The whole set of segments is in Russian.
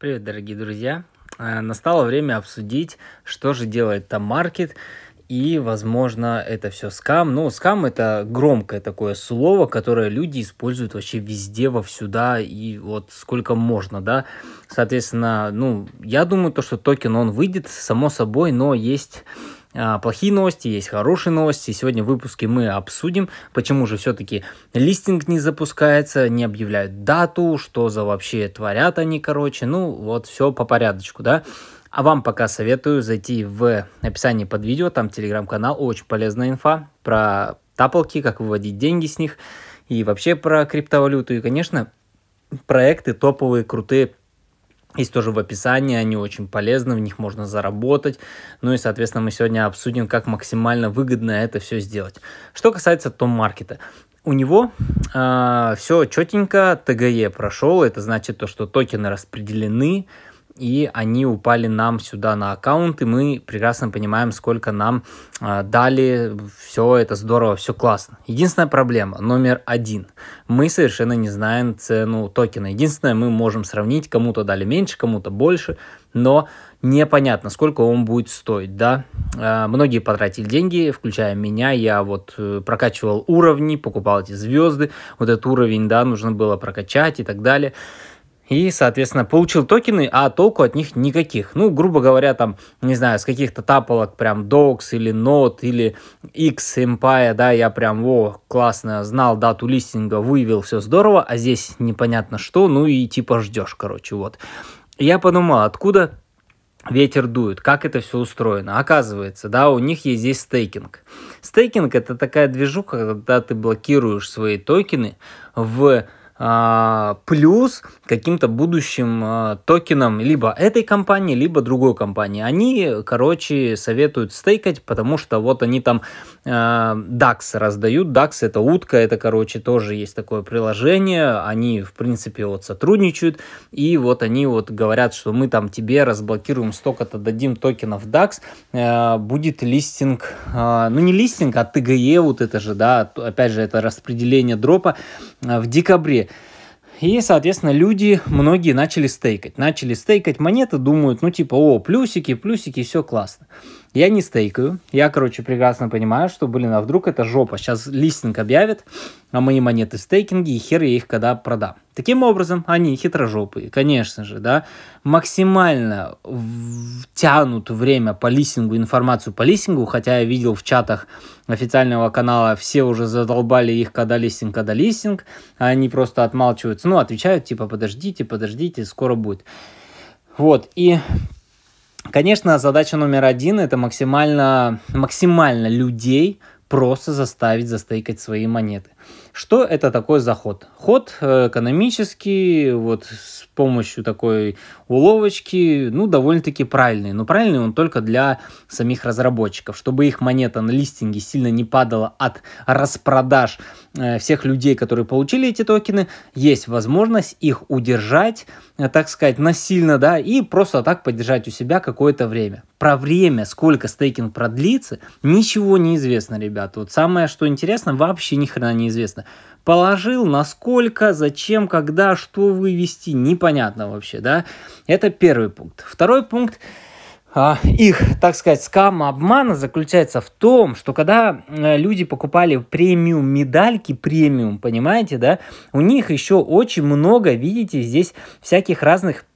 Привет, дорогие друзья! Э, настало время обсудить, что же делает там маркет и, возможно, это все скам. Ну, скам это громкое такое слово, которое люди используют вообще везде, вовсюда и вот сколько можно, да. Соответственно, ну, я думаю, то, что токен он выйдет, само собой, но есть а, плохие новости, есть хорошие новости. Сегодня в выпуске мы обсудим, почему же все-таки листинг не запускается, не объявляют дату, что за вообще творят они, короче. Ну, вот все по порядочку, да. А вам пока советую зайти в описание под видео, там телеграм-канал, очень полезная инфа про таполки, как выводить деньги с них и вообще про криптовалюту. И, конечно, проекты топовые, крутые, есть тоже в описании, они очень полезны, в них можно заработать. Ну и, соответственно, мы сегодня обсудим, как максимально выгодно это все сделать. Что касается том-маркета. У него э, а, все четенько, ТГЕ прошел, это значит то, что токены распределены, и они упали нам сюда на аккаунт, и мы прекрасно понимаем, сколько нам э, дали, все это здорово, все классно. Единственная проблема, номер один, мы совершенно не знаем цену токена. Единственное, мы можем сравнить, кому-то дали меньше, кому-то больше, но непонятно, сколько он будет стоить, да. А, многие потратили деньги, включая меня, я вот э, прокачивал уровни, покупал эти звезды, вот этот уровень, да, нужно было прокачать и так далее и, соответственно, получил токены, а толку от них никаких. Ну, грубо говоря, там, не знаю, с каких-то таполок, прям DOGS или Not или X Empire, да, я прям, о, классно, знал дату листинга, выявил все здорово, а здесь непонятно что, ну и типа ждешь, короче, вот. Я подумал, откуда ветер дует, как это все устроено. Оказывается, да, у них есть здесь стейкинг. Стейкинг это такая движуха, когда ты блокируешь свои токены в а, плюс каким-то будущим а, токеном либо этой компании, либо другой компании. Они, короче, советуют стейкать, потому что вот они там DAX а, раздают. DAX это утка, это, короче, тоже есть такое приложение. Они, в принципе, вот сотрудничают. И вот они вот говорят, что мы там тебе разблокируем столько-то, дадим токенов DAX. Э, будет листинг, ну не листинг, а ТГЕ вот это же, да, опять же, это распределение дропа э, в декабре. И, соответственно, люди, многие начали стейкать. Начали стейкать монеты, думают, ну типа, о, плюсики, плюсики, все классно. Я не стейкаю. Я, короче, прекрасно понимаю, что, блин, а вдруг это жопа. Сейчас листинг объявят, а мои монеты стейкинги и хер я их когда продам. Таким образом, они хитрожопые, конечно же, да, максимально тянут время по листингу, информацию по листингу, хотя я видел в чатах официального канала, все уже задолбали их, когда листинг, когда листинг, а они просто отмалчиваются, ну, отвечают, типа, подождите, подождите, скоро будет. Вот, и Конечно, задача номер один – это максимально, максимально людей просто заставить застейкать свои монеты. Что это такое за ход? Ход э, экономический, вот с помощью такой уловочки, ну, довольно-таки правильный. Но правильный он только для самих разработчиков, чтобы их монета на листинге сильно не падала от распродаж э, всех людей, которые получили эти токены. Есть возможность их удержать, э, так сказать, насильно, да, и просто так поддержать у себя какое-то время. Про время, сколько стейкинг продлится, ничего не известно, ребята. Вот самое, что интересно, вообще ни хрена не известно. Положил, насколько, зачем, когда, что вывести, непонятно вообще, да. Это первый пункт. Второй пункт а, их, так сказать, скама обмана заключается в том, что когда э, люди покупали премиум медальки, премиум, понимаете, да, у них еще очень много, видите, здесь всяких разных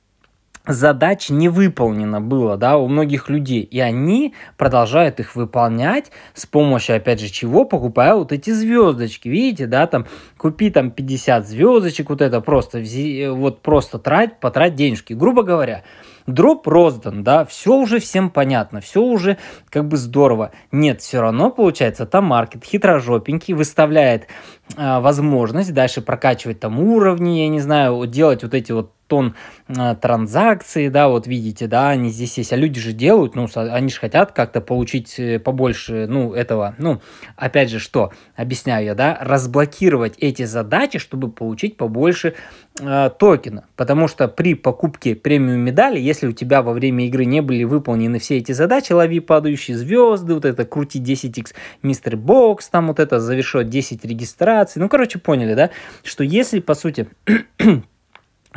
задач не выполнено было, да, у многих людей, и они продолжают их выполнять с помощью, опять же, чего, покупая вот эти звездочки, видите, да, там, купи там 50 звездочек, вот это просто, э, вот просто трать, потрать денежки, грубо говоря, дроп роздан, да, все уже всем понятно, все уже как бы здорово. Нет, все равно получается, там маркет хитрожопенький выставляет э, возможность дальше прокачивать там уровни, я не знаю, делать вот эти вот тонн а, э, да, вот видите, да, они здесь есть, а люди же делают, ну, они же хотят как-то получить э, побольше, ну, этого, ну, опять же, что, объясняю я, да, разблокировать эти задачи, чтобы получить побольше э, токена, потому что при покупке премиум медали, если у тебя во время игры не были выполнены все эти задачи, лови падающие звезды, вот это крути 10x мистер бокс, там вот это завершет 10 регистраций, ну, короче, поняли, да, что если, по сути,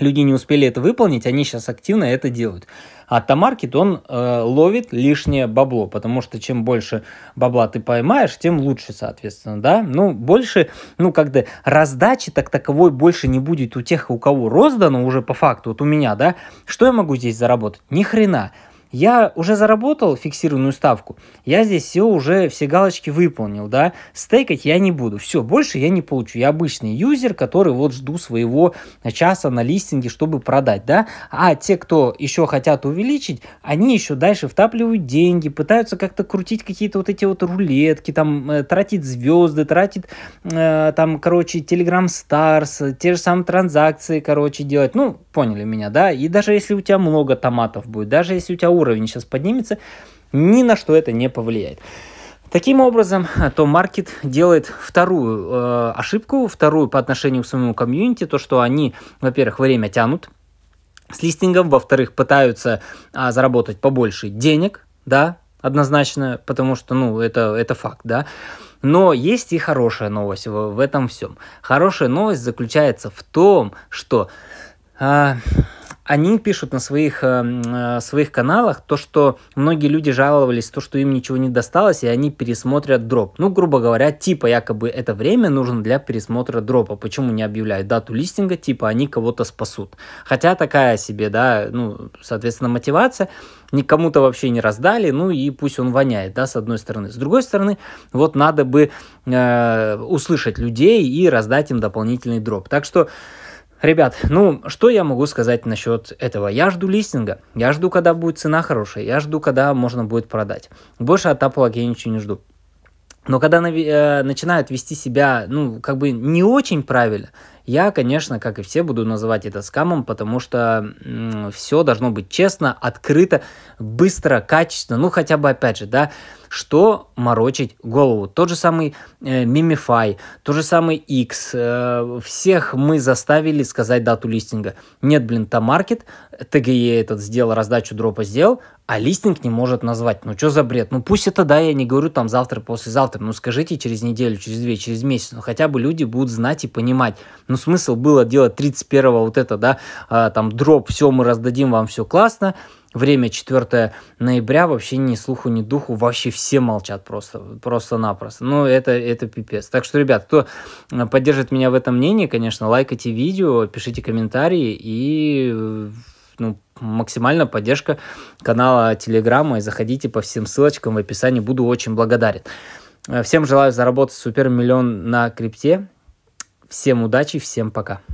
люди не успели это выполнить, они сейчас активно это делают. А Тамаркет, он э, ловит лишнее бабло, потому что чем больше бабла ты поймаешь, тем лучше, соответственно, да. Ну, больше, ну, как бы раздачи так таковой больше не будет у тех, у кого роздано уже по факту, вот у меня, да, что я могу здесь заработать? Ни хрена я уже заработал фиксированную ставку, я здесь все уже, все галочки выполнил, да, стейкать я не буду, все, больше я не получу, я обычный юзер, который вот жду своего часа на листинге, чтобы продать, да, а те, кто еще хотят увеличить, они еще дальше втапливают деньги, пытаются как-то крутить какие-то вот эти вот рулетки, там, э, тратит звезды, тратит, э, там, короче, Telegram Stars, те же самые транзакции, короче, делать, ну, Поняли меня, да? И даже если у тебя много томатов будет, даже если у тебя уровень сейчас поднимется, ни на что это не повлияет. Таким образом, то маркет делает вторую э, ошибку, вторую по отношению к своему комьюнити, то, что они, во-первых, время тянут с листингом, во-вторых, пытаются а, заработать побольше денег, да, однозначно, потому что, ну, это, это факт, да. Но есть и хорошая новость в, в этом всем. Хорошая новость заключается в том, что а, они пишут на своих, э, э, своих каналах то, что многие люди жаловались, то, что им ничего не досталось, и они пересмотрят дроп. Ну, грубо говоря, типа якобы это время нужно для пересмотра дропа. Почему не объявляют дату листинга, типа они кого-то спасут. Хотя такая себе, да, ну, соответственно, мотивация. Никому-то вообще не раздали, ну и пусть он воняет, да, с одной стороны. С другой стороны, вот надо бы э, услышать людей и раздать им дополнительный дроп. Так что... Ребят, ну что я могу сказать насчет этого? Я жду листинга, я жду, когда будет цена хорошая, я жду, когда можно будет продать. Больше от Apple я ничего не жду. Но когда э, начинают вести себя, ну, как бы не очень правильно, я, конечно, как и все, буду называть это скамом, потому что все должно быть честно, открыто, быстро, качественно. Ну, хотя бы, опять же, да, что морочить голову. Тот же самый э, Mimify, тот же самый X. Э, всех мы заставили сказать дату листинга. Нет, блин, там маркет, ТГЕ этот сделал, раздачу дропа сделал, а листинг не может назвать. Ну, что за бред? Ну, пусть это, да, я не говорю там завтра, послезавтра, ну, скажите через неделю, через две, через месяц, ну, хотя бы люди будут знать и понимать. Ну, но ну, смысл было делать 31-го вот это, да, а, там дроп, все, мы раздадим вам, все классно. Время 4 ноября, вообще ни слуху, ни духу, вообще все молчат просто, просто-напросто. Ну, это, это пипец. Так что, ребят, кто э, поддержит меня в этом мнении, конечно, лайкайте видео, пишите комментарии и э, ну, максимальная поддержка канала Телеграма. И заходите по всем ссылочкам в описании. Буду очень благодарен. Э, всем желаю заработать супер миллион на крипте. Всем удачи, всем пока.